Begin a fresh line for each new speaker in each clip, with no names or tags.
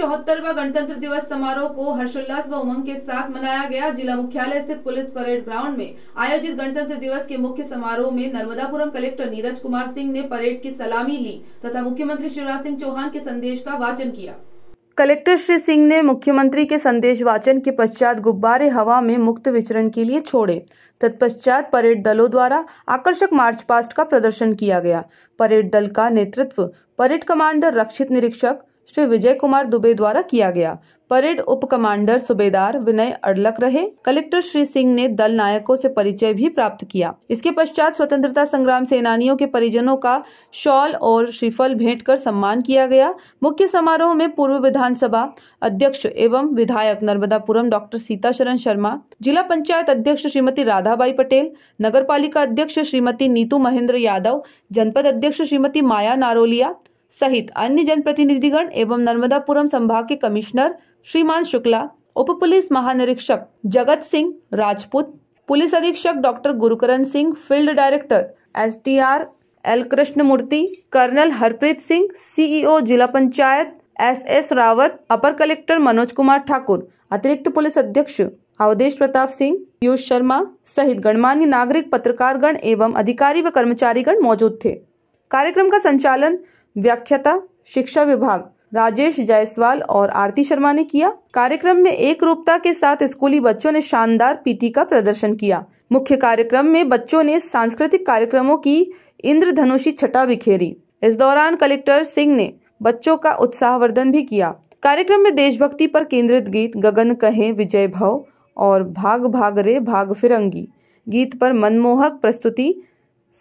चौहत्तरवा गणतंत्र दिवस समारोह को हर्षोल्लास व उमंग के साथ मनाया गया जिला मुख्यालय स्थित पुलिस परेड ग्राउंड में आयोजित गणतंत्र दिवस के मुख्य समारोह में नर्मदापुरम कलेक्टर नीरज कुमार सिंह ने परेड की सलामी ली तथा मुख्यमंत्री शिवराज सिंह चौहान के संदेश का वाचन किया कलेक्टर श्री सिंह ने मुख्यमंत्री के संदेश वाचन के पश्चात गुब्बारे हवा में मुक्त विचरण के लिए छोड़े तत्पश्चात परेड दलों द्वारा आकर्षक मार्च पास्ट का प्रदर्शन किया गया परेड दल का नेतृत्व परेड कमांडर रक्षित निरीक्षक श्री विजय कुमार दुबे द्वारा किया गया परेड उप कमांडर सुबेदार विनय अड़लक रहे कलेक्टर श्री सिंह ने दल नायकों से परिचय भी प्राप्त किया इसके पश्चात स्वतंत्रता संग्राम सेनानियों के परिजनों का शॉल और श्रीफल भेंट कर सम्मान किया गया मुख्य समारोह में पूर्व विधानसभा अध्यक्ष एवं विधायक नर्मदापुरम डॉक्टर सीताशरण शर्मा जिला पंचायत अध्यक्ष श्रीमती राधाबाई पटेल नगर पालिका अध्यक्ष श्रीमती नीतू महेंद्र यादव जनपद अध्यक्ष श्रीमती माया नारोलिया सहित अन्य जनप्रतिनिधिगण एवं नर्मदापुरम संभाग के कमिश्नर श्रीमान शुक्ला उप पुलिस महानिरीक्षक जगत सिंह राजपूत पुलिस अधीक्षक doctor Gurukaran Singh field director S T R L Krishna Murthy colonel Harpreet Singh CEO जिला पंचायत एस एस रावत अपर कलेक्टर मनोज कुमार ठाकुर अतिरिक्त पुलिस अध्यक्ष अवधेश प्रताप सिंह पीयूष शर्मा सहित गणमान्य नागरिक पत्रकारगण एवं अधिकारी व कर्मचारीगण मौजूद थे कार्यक्रम का संचालन व्याख्याता शिक्षा विभाग राजेश जायसवाल और आरती शर्मा ने किया कार्यक्रम में एक रूपता के साथ स्कूली बच्चों ने शानदार पीटी का प्रदर्शन किया मुख्य कार्यक्रम में बच्चों ने सांस्कृतिक कार्यक्रमों की इंद्रधनुषी छटा बिखेरी इस दौरान कलेक्टर सिंह ने बच्चों का उत्साहवर्धन भी किया कार्यक्रम में देशभक्ति पर केंद्रित गीत गगन कहे विजय भव और भाग भाग रे भाग फिरंगी गीत पर मनमोहक प्रस्तुति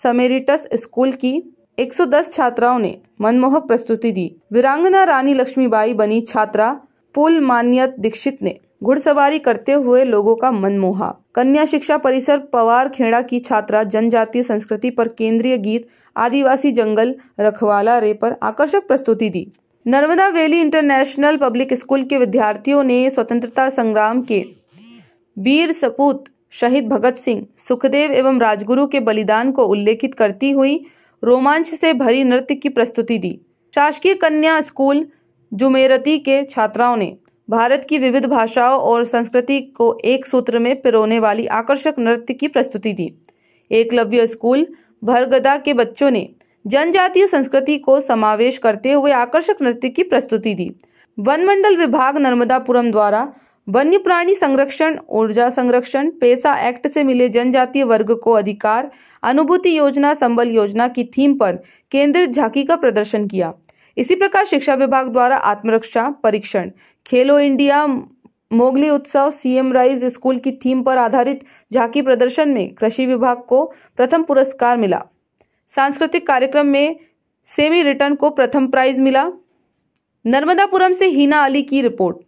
समेरिटस स्कूल की 110 छात्राओं ने मनमोहक प्रस्तुति दी वीरांगना रानी लक्ष्मीबाई बनी छात्रा पुल मान्यत दीक्षित ने घुड़सवारी करते हुए लोगों का मनमोहा कन्या शिक्षा परिसर पवार खेड़ा की छात्रा जनजातीय संस्कृति पर केंद्रीय गीत आदिवासी जंगल रखवाला रे पर आकर्षक प्रस्तुति दी Narmada valley international public school के विद्यार्थियों ने स्वतंत्रता संग्राम के वीर सपूत शहीद भगत सिंह सुखदेव एवं राजगुरु के बलिदान को उल्लेखित करती हुई रोमांच से भरी नृत्य की प्रस्तुति दी शासकीय कन्या स्कूल जुमेरती के छात्राओं ने भारत की विविध भाषाओं और संस्कृति को एक सूत्र में पिरोने वाली आकर्षक नृत्य की प्रस्तुति दी एकलव्य स्कूल भरगदा के बच्चों ने जनजातीय संस्कृति को समावेश करते हुए आकर्षक नृत्य की प्रस्तुति दी वनमंडल विभाग नर्मदापुरम द्वारा वन्य प्राणी संरक्षण ऊर्जा संरक्षण पेशा एक्ट से मिले जनजातीय वर्ग को अधिकार अनुभूति योजना संबल योजना की थीम पर केंद्रित झांकी का प्रदर्शन किया इसी प्रकार शिक्षा विभाग द्वारा आत्मरक्षा परीक्षण खेलो इंडिया मोगली उत्सव सीएम राइज स्कूल की थीम पर आधारित झांकी प्रदर्शन में कृषि विभाग को प्रथम पुरस्कार मिला सांस्कृतिक कार्यक्रम में सेमी रिटर्न को प्रथम प्राइज मिला नर्मदापुरम से हीना अली की रिपोर्ट